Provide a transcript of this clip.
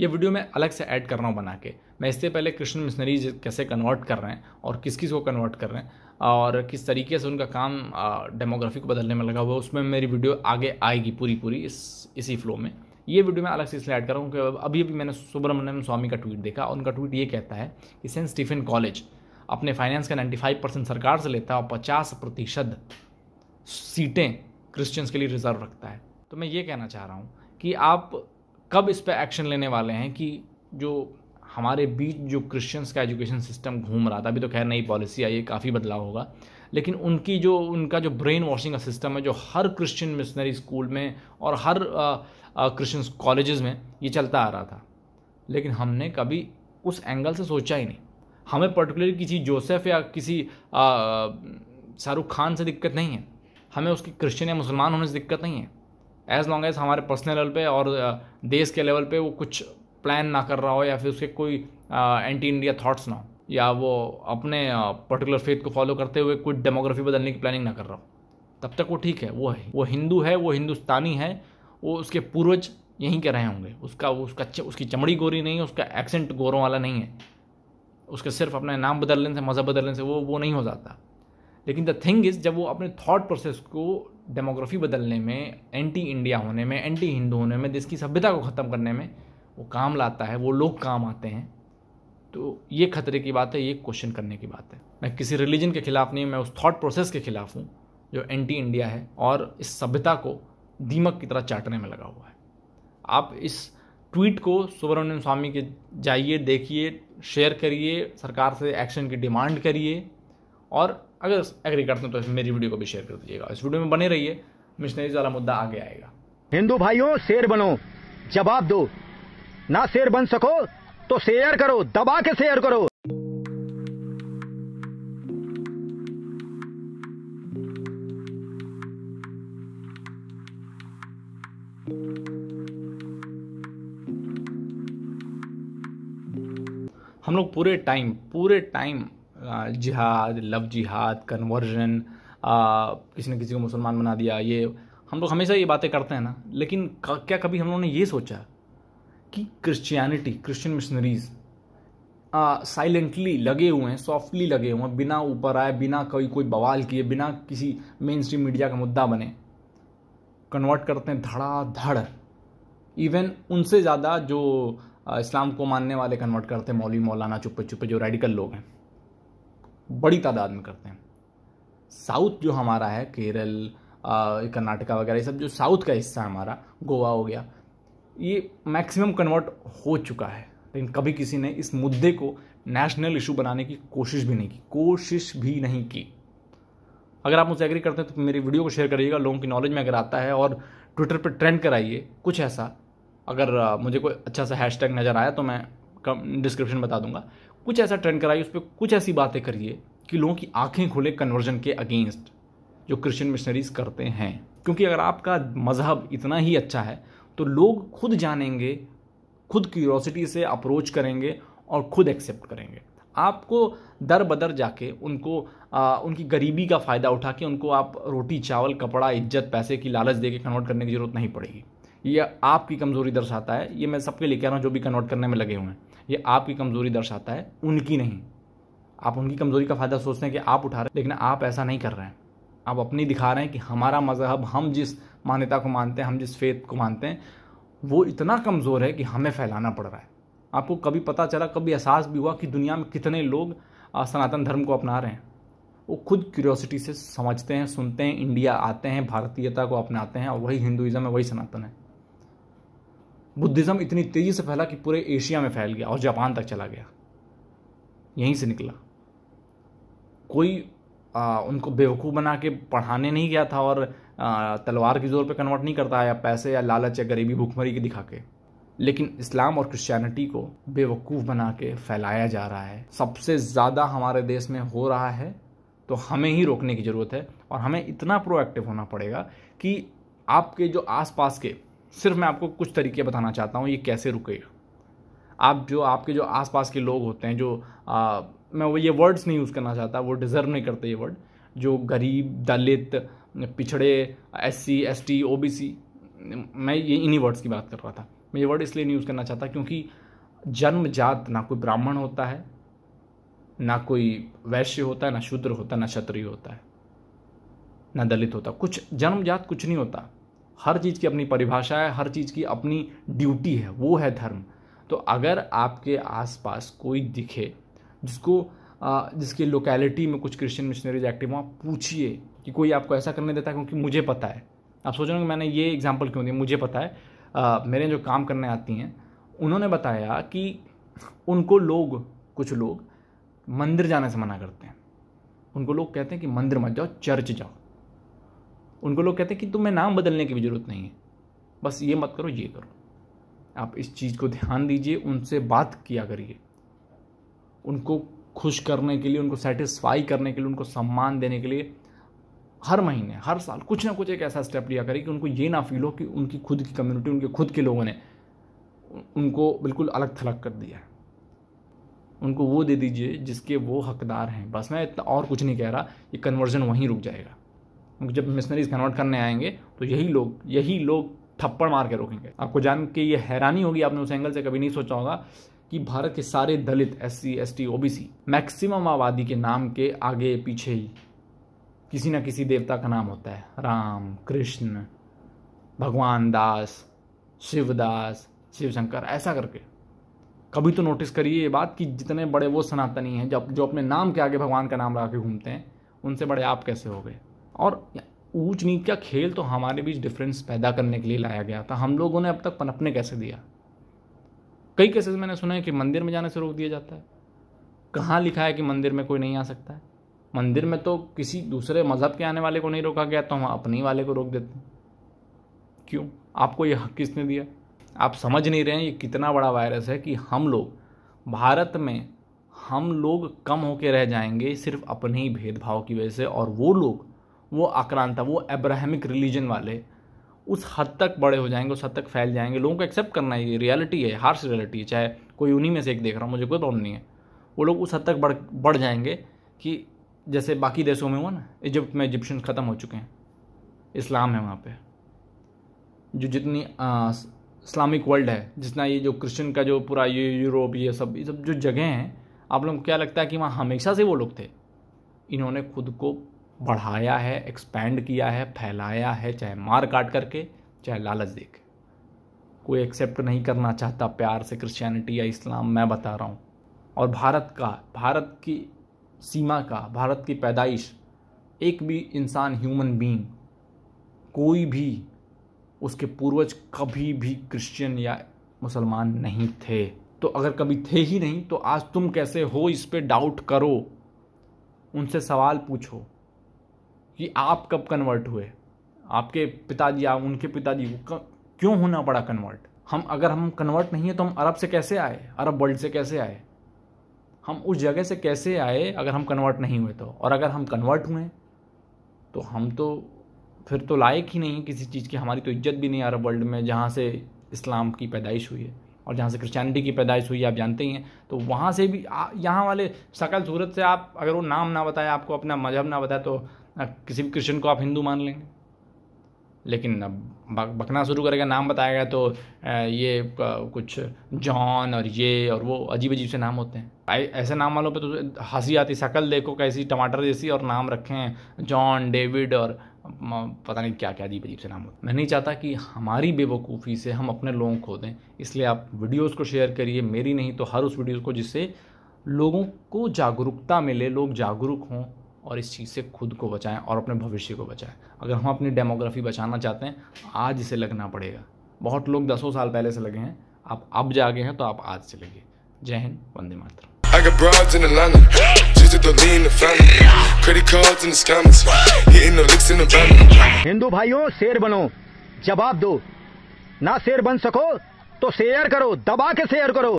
ये वीडियो मैं अलग से ऐड कर रहा हूँ बना के मैं इससे पहले क्रिश्चन मिशनरीज कैसे कन्वर्ट कर रहे हैं और किस किस को कन्वर्ट कर रहे हैं और किस तरीके से उनका काम डेमोग्राफी को बदलने में लगा हुआ है उसमें मेरी वीडियो आगे आएगी पूरी पूरी इस इसी फ्लो में ये वीडियो मैं अलग से इसलिए ऐड कर रहा हूँ क्योंकि अभी अभी मैंने सुब्रमण्यम स्वामी का ट्वीट देखा और उनका ट्वीट ये कहता है कि सेंट स्टीफन कॉलेज अपने फाइनेंस का नाइन्टी परसेंट सरकार से लेता है और पचास प्रतिशत सीटें क्रिश्चियंस के लिए रिजर्व रखता है तो मैं ये कहना चाह रहा हूँ कि आप कब इस पर एक्शन लेने वाले हैं कि जो हमारे बीच जो क्रिश्चियंस का एजुकेशन सिस्टम घूम रहा था अभी तो खैर नई पॉलिसी आई है काफ़ी बदलाव होगा लेकिन उनकी जो उनका जो ब्रेन वॉशिंग का सिस्टम है जो हर क्रिश्चियन मिशनरी स्कूल में और हर क्रिश्चियंस कॉलेजेस में ये चलता आ रहा था लेकिन हमने कभी उस एंगल से सोचा ही नहीं हमें पर्टिकुलर किसी जोसेफ या किसी शाहरुख खान से दिक्कत नहीं है हमें उसकी क्रिश्चियन या मुसलमान होने से दिक्कत नहीं है एज लॉन्ग एज हमारे पर्सनल लेवल पे और देश के लेवल पे वो कुछ प्लान ना कर रहा हो या फिर उसके कोई एंटी इंडिया थाट्स ना हो या वो अपने पर्टिकुलर फेथ को फॉलो करते हुए कुछ डेमोग्राफी बदलने की प्लानिंग ना कर रहा हो तब तक वो ठीक है वो है वो हिंदू है वो हिंदुस्तानी है वो उसके पूर्वज यहीं के रहे होंगे उसका उसका उसकी चमड़ी गोरी नहीं है उसका एक्सेंट गोरों वाला नहीं है उसके सिर्फ अपना नाम बदलने से मज़ा बदलने से वो वो नहीं हो जाता लेकिन द थिंग इज़ जब वो अपने थॉट प्रोसेस को डेमोग्राफी बदलने में एंटी इंडिया होने में एंटी हिंदू होने में देश की सभ्यता को ख़त्म करने में वो काम लाता है वो लोग काम आते हैं तो ये खतरे की बात है ये क्वेश्चन करने की बात है मैं किसी रिलीजन के खिलाफ नहीं मैं उस थॉट प्रोसेस के खिलाफ हूँ जो एंटी इंडिया है और इस सभ्यता को दीमक की तरह चाटने में लगा हुआ है आप इस ट्वीट को सुब्रमण्यम स्वामी के जाइए देखिए शेयर करिए सरकार से एक्शन की डिमांड करिए और अगर एग्री करते हैं तो मेरी वीडियो को भी शेयर कर दीजिएगा इस वीडियो में बने रहिए मिशनरीज वाला मुद्दा आगे आएगा हिंदू भाइयों शेर बनो जवाब दो ना शेर बन सको तो शेयर करो दबा के शेयर करो हम लोग पूरे टाइम पूरे टाइम जिहाद लव जिहाद कन्वर्जन किसी ने किसी को मुसलमान बना दिया ये हम लोग हमेशा ये बातें करते हैं ना लेकिन क्या कभी हम लोगों ने ये सोचा कि क्रिश्चियनिटी क्रिश्चियन मिशनरीज़ साइलेंटली लगे हुए हैं सॉफ्टली लगे हुए हैं बिना ऊपर आए बिना कोई कोई बवाल किए बिना किसी मेन स्ट्रीम मीडिया का मुद्दा बने कन्वर्ट करते हैं धड़ाधड़ इवन उनसे ज़्यादा जो इस्लाम को मानने वाले कन्वर्ट करते हैं मौलवी मौलाना चुप्पे चुप्पे जो रेडिकल लोग हैं बड़ी तादाद में करते हैं साउथ जो हमारा है केरल कर्नाटका वगैरह ये सब जो साउथ का हिस्सा है हमारा गोवा हो गया ये मैक्सिमम कन्वर्ट हो चुका है लेकिन कभी किसी ने इस मुद्दे को नेशनल इशू बनाने की कोशिश भी नहीं की कोशिश भी नहीं की अगर आप मुझसे एग्री करते हैं तो मेरी वीडियो को शेयर करिएगा लोगों की नॉलेज में अगर आता है और ट्विटर पर ट्रेंड कराइए कुछ ऐसा अगर मुझे कोई अच्छा सा हैशटैग नज़र आया तो मैं कम डिस्क्रिप्शन बता दूंगा कुछ ऐसा ट्रेंड कराइए उस पर कुछ ऐसी बातें करिए कि लोगों की आंखें खुले कन्वर्जन के अगेंस्ट जो क्रिश्चियन मिशनरीज करते हैं क्योंकि अगर आपका मज़हब इतना ही अच्छा है तो लोग खुद जानेंगे खुद क्यूरोसिटी से अप्रोच करेंगे और खुद एक्सेप्ट करेंगे आपको दर बदर जाके उनको आ, उनकी गरीबी का फ़ायदा उठा के उनको आप रोटी चावल कपड़ा इज्जत पैसे की लालच दे के कन्वर्ट करने की ज़रूरत नहीं पड़ेगी ये आपकी कमज़ोरी दर्शाता है ये मैं सबके लिए कह रहा हूँ जो भी कन्वर्ट करने में लगे हुए हैं ये आपकी कमज़ोरी दर्शाता है उनकी नहीं आप उनकी कमज़ोरी का फ़ायदा सोचते हैं कि आप उठा रहे हैं लेकिन आप ऐसा नहीं कर रहे हैं आप अपनी दिखा रहे हैं कि हमारा मज़हब हम जिस मान्यता को मानते हैं हम जिस फेथ को मानते हैं वो इतना कमज़ोर है कि हमें फैलाना पड़ रहा है आपको कभी पता चला कभी एहसास भी हुआ कि दुनिया में कितने लोग सनातन धर्म को अपना रहे हैं वो खुद क्यूरियोसिटी से समझते हैं सुनते हैं इंडिया आते हैं भारतीयता को अपनाते हैं और वही हिंदुज़म है वही सनातन है बुद्धिज़्म इतनी तेज़ी से फैला कि पूरे एशिया में फैल गया और जापान तक चला गया यहीं से निकला कोई आ, उनको बेवकूफ़ बना के पढ़ाने नहीं गया था और तलवार के ज़ोर पे कन्वर्ट नहीं करता या पैसे या लालच या गरीबी भूखमरी के दिखा के लेकिन इस्लाम और क्रिश्चियनिटी को बेवकूफ़ बना के फैलाया जा रहा है सबसे ज़्यादा हमारे देश में हो रहा है तो हमें ही रोकने की ज़रूरत है और हमें इतना प्रोएक्टिव होना पड़ेगा कि आपके जो आसपास के सिर्फ मैं आपको कुछ तरीके बताना चाहता हूँ ये कैसे रुकेगा आप जो आपके जो आसपास के लोग होते हैं जो आ, मैं वो ये वर्ड्स नहीं यूज़ करना चाहता वो डिज़र्व नहीं करते ये वर्ड जो गरीब दलित पिछड़े S C S T O B C मैं ये इन्हीं वर्ड्स की बात कर रहा था मैं ये वर्ड इसलिए नहीं यूज़ करना चाहता क्योंकि जन्मजात ना कोई ब्राह्मण होता है ना कोई वैश्य होता है ना शूद्र होता है ना क्षत्रिय होता है ना दलित होता कुछ जन्मजात कुछ नहीं होता हर चीज़ की अपनी परिभाषा है हर चीज़ की अपनी ड्यूटी है वो है धर्म तो अगर आपके आसपास कोई दिखे जिसको जिसके लोकेलिटी में कुछ क्रिश्चियन मिशनरीज एक्टिव हों पूछिए कि कोई आपको ऐसा करने देता है क्योंकि मुझे पता है आप सोच रहे हो कि मैंने ये एग्जाम्पल क्यों दिया मुझे पता है आ, मेरे जो काम करने आती हैं उन्होंने बताया कि उनको लोग कुछ लोग मंदिर जाने से मना करते हैं उनको लोग कहते हैं कि मंदिर मत जाओ चर्च जाओ उनको लोग कहते हैं कि तुम्हें नाम बदलने की भी ज़रूरत नहीं है बस ये मत करो ये करो आप इस चीज़ को ध्यान दीजिए उनसे बात किया करिए उनको खुश करने के लिए उनको सेटिस्फाई करने के लिए उनको सम्मान देने के लिए हर महीने हर साल कुछ ना कुछ एक ऐसा स्टेप लिया करें कि उनको ये ना फील हो कि उनकी खुद की कम्युनिटी उनके खुद के लोगों ने उनको बिल्कुल अलग थलग कर दिया है उनको वो दे दीजिए जिसके वो हकदार हैं बस मैं इतना और कुछ नहीं कह रहा ये कन्वर्जन वहीं रुक जाएगा जब मिशनरीज कन्वर्ट करने आएंगे तो यही लोग यही लोग थप्पड़ मार के रोकेंगे आपको जान के ये हैरानी होगी आपने उस एंगल से कभी नहीं सोचा होगा कि भारत के सारे दलित S C S T O B C maximum आबादी के नाम के आगे पीछे ही किसी ना किसी देवता का नाम होता है राम कृष्ण भगवान दास शिवदास शिवशंकर ऐसा करके कभी तो नोटिस करिए ये बात कि जितने बड़े वो सनातनी हैं जब जो अपने नाम के आगे भगवान का नाम लगा के घूमते हैं उनसे बड़े आप कैसे हो गए और ऊंच नीच का खेल तो हमारे बीच डिफरेंस पैदा करने के लिए लाया गया था हम लोगों ने अब तक पनपने कैसे दिया कई केसेस मैंने सुना है कि मंदिर में जाने से रोक दिया जाता है कहाँ लिखा है कि मंदिर में कोई नहीं आ सकता है मंदिर में तो किसी दूसरे मज़हब के आने वाले को नहीं रोका गया तो हम अपने वाले को रोक देते हैं क्यों आपको ये हक किसने दिया आप समझ नहीं रहे हैं ये कितना बड़ा वायरस है कि हम लोग भारत में हम लोग कम होके रह जाएंगे सिर्फ अपने ही भेदभाव की वजह से और वो लोग वो आक्रांत था वो एब्राहमिक रिलीजन वाले उस हद तक बड़े हो जाएंगे उस हद तक फैल जाएंगे लोगों को एक्सेप्ट करना है ये रियलिटी है हार्श रियलिटी है चाहे कोई उन्हीं में से एक देख रहा हूँ मुझे कोई प्रॉब्लम नहीं है वो लोग उस हद तक बढ़ बढ़ जाएंगे कि जैसे बाकी देशों में हुआ ना इजिप्ट में इजिप्शन ख़त्म हो चुके हैं इस्लाम है वहाँ पे जो जितनी इस्लामिक वर्ल्ड है जितना ये जो क्रिश्चियन का जो पूरा ये यूरोप ये सब ये सब जो जगह हैं आप लोगों को क्या लगता है कि वहाँ हमेशा से वो लोग थे इन्होंने खुद को बढ़ाया है एक्सपैंड किया है फैलाया है चाहे मार काट करके चाहे लालच दे के कोई एक्सेप्ट नहीं करना चाहता प्यार से क्रिश्चियनिटी या इस्लाम मैं बता रहा हूँ और भारत का भारत की सीमा का भारत की पैदाइश एक भी इंसान ह्यूमन बीइंग कोई भी उसके पूर्वज कभी भी क्रिश्चियन या मुसलमान नहीं थे तो अगर कभी थे ही नहीं तो आज तुम कैसे हो इस पर डाउट करो उनसे सवाल पूछो कि आप कब कन्वर्ट हुए आपके पिताजी या उनके पिताजी को क्यों होना पड़ा कन्वर्ट हम अगर हम कन्वर्ट नहीं है तो हम अरब से कैसे आए अरब वर्ल्ड से कैसे आए हम उस जगह से कैसे आए अगर हम कन्वर्ट नहीं हुए तो और अगर हम कन्वर्ट हुए तो हम तो फिर तो लायक ही नहीं किसी चीज़ की हमारी तो इज्जत भी नहीं अरब वर्ल्ड में जहाँ से इस्लाम की पैदाइश हुई है और जहाँ से क्रिश्चियनिटी की पैदाइश हुई आप जानते ही हैं तो वहाँ से भी यहाँ वाले सकल सूरत से आप अगर वो नाम ना बताए आपको अपना मजहब ना बताए तो किसी भी क्रिश्चन को आप हिंदू मान लेंगे लेकिन बकना शुरू करेगा नाम बताएगा तो ये कुछ जॉन और ये और वो अजीब अजीब से नाम होते हैं ऐसे नाम वालों पे तो हंसी आती शक्ल देखो कैसी टमाटर जैसी और नाम रखे हैं जॉन डेविड और पता नहीं क्या क्या अजीब अजीब से नाम होते मैं नहीं चाहता कि हमारी बेवकूफ़ी से हम अपने लोगों को दें इसलिए आप वीडियोज़ को शेयर करिए मेरी नहीं तो हर उस वीडियोज़ को जिससे लोगों को जागरूकता मिले लोग जागरूक हों और इस चीज़ से खुद को बचाएं और अपने भविष्य को बचाएं अगर हम अपनी डेमोग्राफी बचाना चाहते हैं आज इसे लगना पड़ेगा बहुत लोग दसों साल पहले से लगे हैं आप अब जागे हैं तो आप आज से लगे जय हिंद वंदे मातर I got broads in Atlanta, just to lean the family. Credit cards the scammers, hitting the licks in the van. Hindu भाइयों शेर बनो जवाब दो ना शेर बन सको तो शेयर करो दबा के शेयर करो